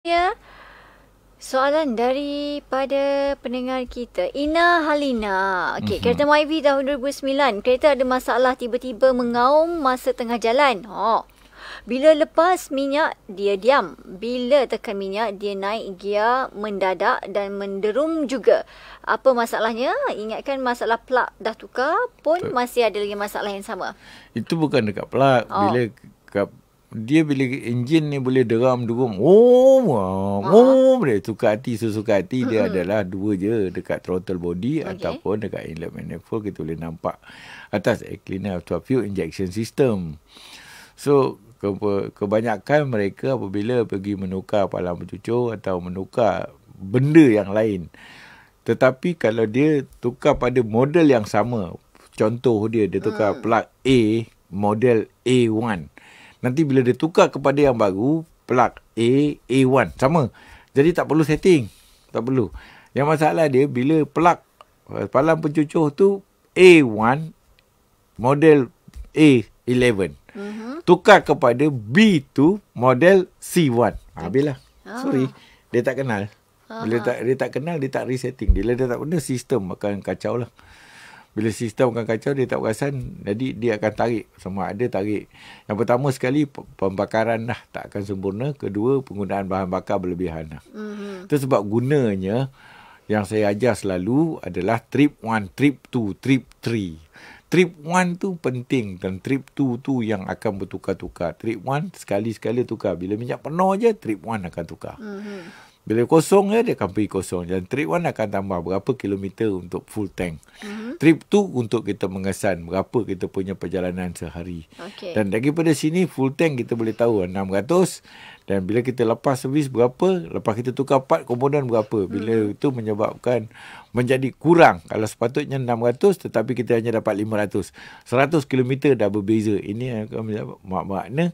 Ya. Soalan daripada pendengar kita Ina Halina. Okay, mm-hmm. kereta Myvi tahun 2009, kereta ada masalah tiba-tiba mengaum masa tengah jalan. Oh. Bila lepas minyak, dia diam. Bila tekan minyak, dia naik gear mendadak dan menderum juga. Apa masalahnya? Ingatkan masalah plug dah tukar pun masih ada lagi masalah yang sama. Itu bukan dekat plug. Oh. Bila dekat dia bila enjin ni boleh deram dukung, oh oh uh-huh. boleh hati sesuka hati dia uh-huh. adalah dua je dekat throttle body okay. ataupun dekat inlet manifold kita boleh nampak atas air atau fuel injection system so kebanyakan mereka apabila pergi menukar palang pencucur atau menukar benda yang lain tetapi kalau dia tukar pada model yang sama contoh dia dia tukar uh-huh. plug A model A1 Nanti bila dia tukar kepada yang baru, plug A, A1. Sama. Jadi tak perlu setting. Tak perlu. Yang masalah dia, bila plug eh, palam pencucuh tu, A1, model A11. Mm-hmm. Tukar kepada B2, model C1. Habislah. Ah. Sorry. Dia tak kenal. Bila dia ah. tak, dia tak kenal, dia tak resetting. Bila dia tak benda, sistem akan kacau lah bila sistem akan kacau dia tak perasan jadi dia akan tarik sama ada tarik yang pertama sekali pembakaran dah tak akan sempurna kedua penggunaan bahan bakar berlebihan dah mm-hmm. itu sebab gunanya yang saya ajar selalu adalah trip 1 trip 2 trip 3 Trip 1 tu penting dan trip 2 tu yang akan bertukar-tukar. Trip 1 sekali-sekala tukar. Bila minyak penuh je, trip 1 akan tukar. Mm-hmm. Bila kosong ya, dia akan pergi kosong. Dan trip 1 akan tambah berapa kilometer untuk full tank. Mm -hmm. Trip 2 untuk kita mengesan berapa kita punya perjalanan sehari. Okay. Dan daripada sini full tank kita boleh tahu 600 dan bila kita lepas servis berapa lepas kita tukar part komponen berapa bila hmm. itu menyebabkan menjadi kurang kalau sepatutnya 600 tetapi kita hanya dapat 500 100 km dah berbeza ini makna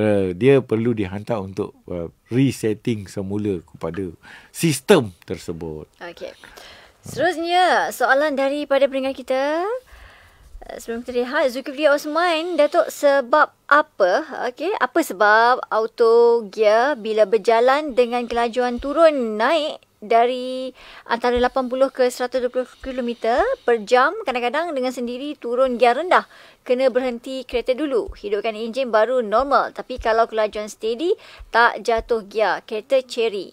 uh, dia perlu dihantar untuk uh, resetting semula kepada sistem tersebut Okay, seterusnya soalan daripada pendengar kita Eh, sebelum kita lihat Zulkifli Osman Datuk sebab apa okay? apa sebab auto gear bila berjalan dengan kelajuan turun naik dari antara 80 ke 120 km per jam kadang-kadang dengan sendiri turun gear rendah kena berhenti kereta dulu hidupkan enjin baru normal tapi kalau kelajuan steady tak jatuh gear kereta cherry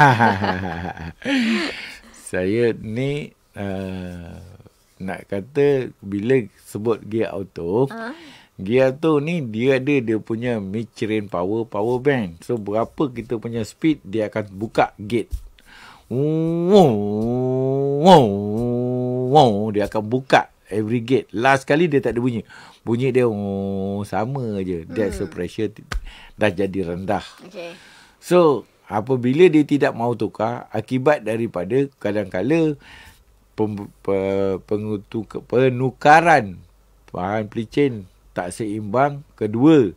saya ni uh, nak kata bila sebut gear auto uh. gear auto ni dia ada dia punya Michelin power power bank so berapa kita punya speed dia akan buka gate wow wow wow dia akan buka every gate last kali dia tak ada bunyi bunyi dia oh, sama aje that's hmm. the pressure dah jadi rendah okay. so apabila dia tidak mau tukar akibat daripada kadang-kadang pem, pem, pengutu, penukaran bahan pelicin tak seimbang. Kedua,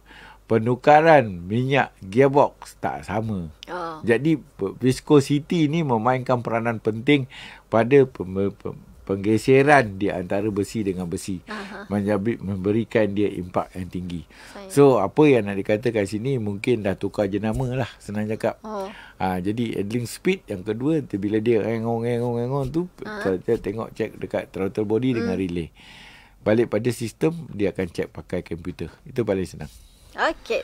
penukaran minyak gearbox tak sama. Oh. Jadi, viscosity ni memainkan peranan penting pada pem, pem, penggeseran di antara besi dengan besi menjadi memberikan dia impak yang tinggi. Saya. So apa yang nak dikatakan sini mungkin dah tukar jenama lah senang cakap. Oh. Ha, jadi handling speed yang kedua tu bila dia rengong rengong rengong tu kita tengok check dekat throttle body hmm. dengan relay. Balik pada sistem dia akan check pakai komputer. Itu paling senang. Okay.